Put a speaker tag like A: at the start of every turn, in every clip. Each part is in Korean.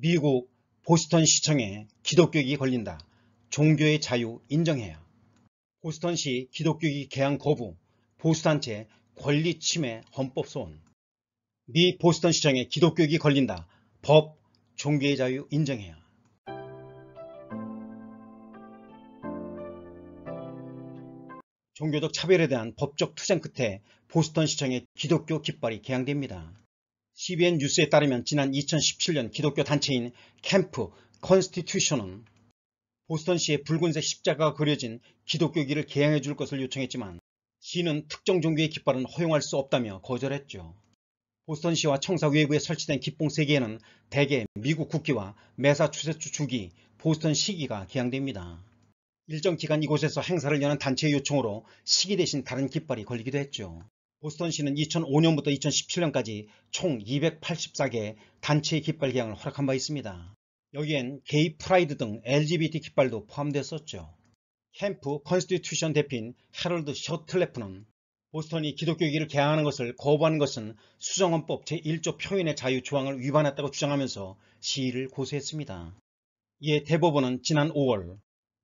A: 미국 보스턴 시청에 기독교육이 걸린다. 종교의 자유 인정해야. 보스턴시 기독교육이 개항 거부, 보수단체 권리 침해 헌법 소원. 미 보스턴 시청에 기독교육이 걸린다. 법, 종교의 자유 인정해야. 종교적 차별에 대한 법적 투쟁 끝에 보스턴 시청의 기독교 깃발이 개항됩니다. CBN 뉴스에 따르면 지난 2017년 기독교 단체인 캠프 컨스티튜션은 보스턴시의 붉은색 십자가가 그려진 기독교기를 개양해 줄 것을 요청했지만 시는 특정 종교의 깃발은 허용할 수 없다며 거절했죠. 보스턴시와 청사 외부에 설치된 기봉 3개에는 대개 미국 국기와 매사추세츠 주기, 보스턴 시기가 개양됩니다. 일정 기간 이곳에서 행사를 여는 단체의 요청으로 시기 대신 다른 깃발이 걸리기도 했죠. 보스턴시는 2005년부터 2017년까지 총 284개 단체의 깃발 개항을 허락한 바 있습니다. 여기엔 게이 프라이드 등 LGBT 깃발도 포함됐었죠. 캠프 컨스티튜션 대표인 헤럴드 셔틀레프는 보스턴이 기독교기를 개항하는 것을 거부하는 것은 수정헌법 제1조 표현의 자유 조항을 위반했다고 주장하면서 시위를 고소했습니다. 이에 대법원은 지난 5월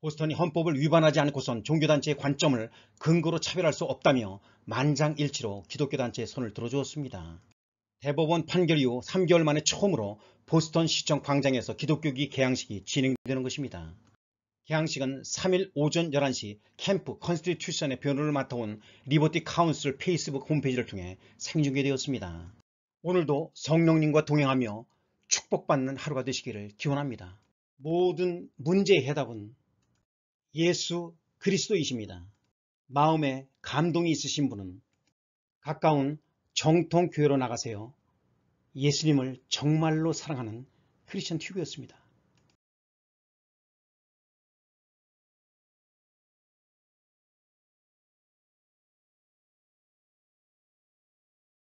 A: 보스턴이 헌법을 위반하지 않고선 종교단체의 관점을 근거로 차별할 수 없다며 만장일치로 기독교단체의 손을 들어주었습니다. 대법원 판결 이후 3개월 만에 처음으로 보스턴 시청 광장에서 기독교기 개항식이 진행되는 것입니다. 개항식은 3일 오전 11시 캠프 컨스티튜션의 변호를 맡아온 리버티 카운슬 페이스북 홈페이지를 통해 생중계되었습니다. 오늘도 성령님과 동행하며 축복받는 하루가 되시기를 기원합니다. 모든 문제의 해답은 예수 그리스도이십니다. 마음에 감동이 있으신 분은 가까운 정통교회로 나가세요. 예수님을 정말로 사랑하는 크리스천 튜브였습니다.